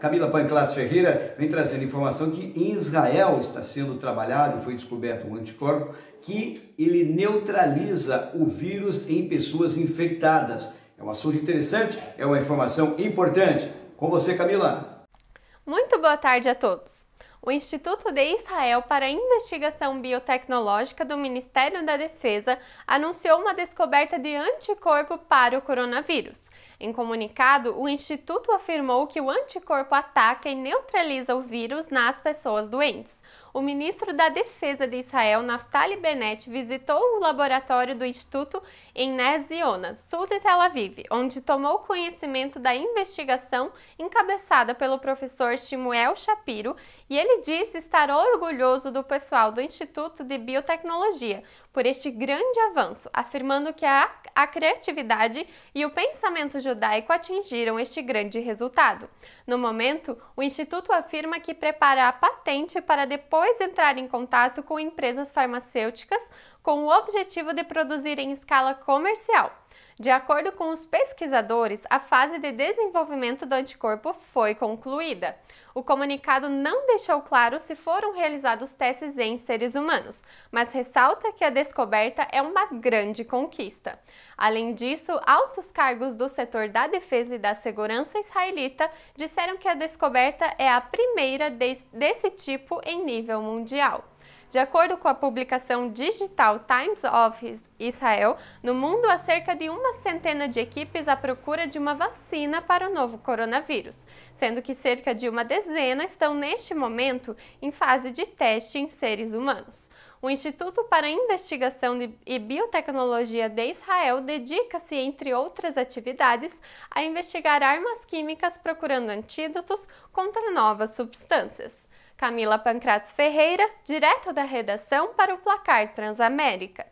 Camila Panclas Ferreira vem trazendo informação que em Israel está sendo trabalhado, foi descoberto um anticorpo que ele neutraliza o vírus em pessoas infectadas. É um assunto interessante, é uma informação importante. Com você, Camila. Muito boa tarde a todos. O Instituto de Israel para a Investigação Biotecnológica do Ministério da Defesa anunciou uma descoberta de anticorpo para o coronavírus. Em comunicado, o Instituto afirmou que o anticorpo ataca e neutraliza o vírus nas pessoas doentes. O ministro da Defesa de Israel, Naftali Bennett, visitou o laboratório do Instituto em Neziona, sul de Tel Aviv, onde tomou conhecimento da investigação encabeçada pelo professor Shmuel Shapiro e ele disse estar orgulhoso do pessoal do Instituto de Biotecnologia por este grande avanço, afirmando que a, a criatividade e o pensamento judaico atingiram este grande resultado. No momento, o Instituto afirma que prepara a patente para depois entrar em contato com empresas farmacêuticas com o objetivo de produzir em escala comercial. De acordo com os pesquisadores, a fase de desenvolvimento do anticorpo foi concluída. O comunicado não deixou claro se foram realizados testes em seres humanos, mas ressalta que a descoberta é uma grande conquista. Além disso, altos cargos do setor da defesa e da segurança israelita disseram que a descoberta é a primeira desse tipo em nível mundial. De acordo com a publicação digital Times of Israel, no mundo há cerca de uma centena de equipes à procura de uma vacina para o novo coronavírus, sendo que cerca de uma dezena estão neste momento em fase de teste em seres humanos. O Instituto para Investigação e Biotecnologia de Israel dedica-se, entre outras atividades, a investigar armas químicas procurando antídotos contra novas substâncias. Camila Pancrates Ferreira, direto da redação para o Placar Transamérica.